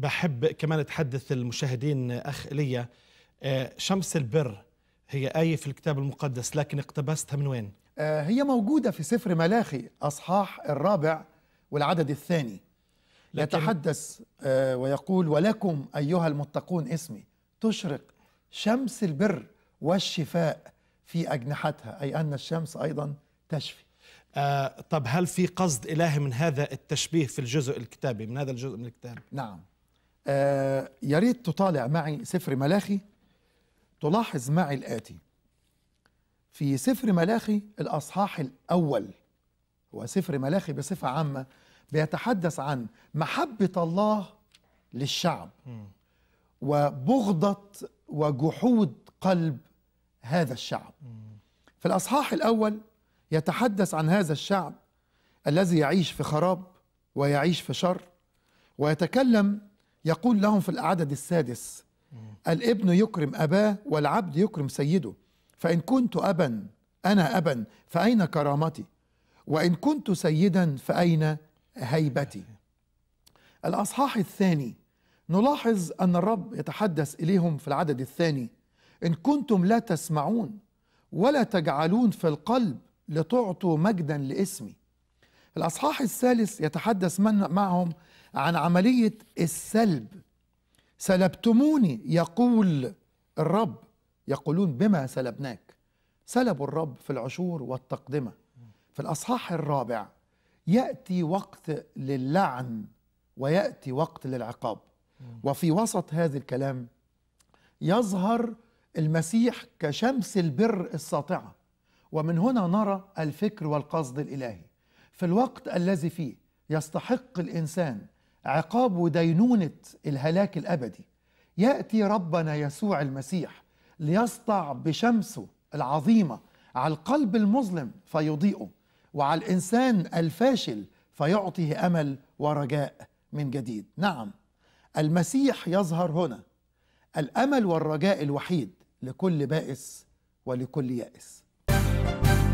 بحب كمان اتحدث المشاهدين اخ إليا آه، شمس البر هي آية في الكتاب المقدس لكن اقتبستها من وين؟ آه، هي موجودة في سفر ملاخي أصحاح الرابع والعدد الثاني يتحدث آه، ويقول ولكم أيها المتقون اسمي تشرق شمس البر والشفاء في أجنحتها أي أن الشمس أيضا تشفي آه طب هل في قصد إلهي من هذا التشبيه في الجزء الكتابي من هذا الجزء من الكتاب؟ نعم آه يا ريت تطالع معي سفر ملاخي تلاحظ معي الآتي في سفر ملاخي الأصحاح الأول هو سفر ملاخي بصفة عامة بيتحدث عن محبة الله للشعب وبغضة وجحود قلب هذا الشعب في الأصحاح الأول يتحدث عن هذا الشعب الذي يعيش في خراب ويعيش في شر ويتكلم يقول لهم في العدد السادس الابن يكرم أباه والعبد يكرم سيده فإن كنت أبا أنا أبا فأين كرامتي وإن كنت سيدا فأين هيبتي الأصحاح الثاني نلاحظ أن الرب يتحدث إليهم في العدد الثاني إن كنتم لا تسمعون ولا تجعلون في القلب لتعطوا مجدا لاسمي الأصحاح الثالث يتحدث من معهم عن عملية السلب سلبتموني يقول الرب يقولون بما سلبناك سلبوا الرب في العشور والتقدمة في الأصحاح الرابع يأتي وقت للعن ويأتي وقت للعقاب وفي وسط هذا الكلام يظهر المسيح كشمس البر الساطعة ومن هنا نرى الفكر والقصد الإلهي في الوقت الذي فيه يستحق الإنسان عقاب دينونة الهلاك الأبدي يأتي ربنا يسوع المسيح ليسطع بشمسه العظيمة على القلب المظلم فيضيئه وعلى الإنسان الفاشل فيعطيه أمل ورجاء من جديد نعم المسيح يظهر هنا الأمل والرجاء الوحيد لكل بائس ولكل يائس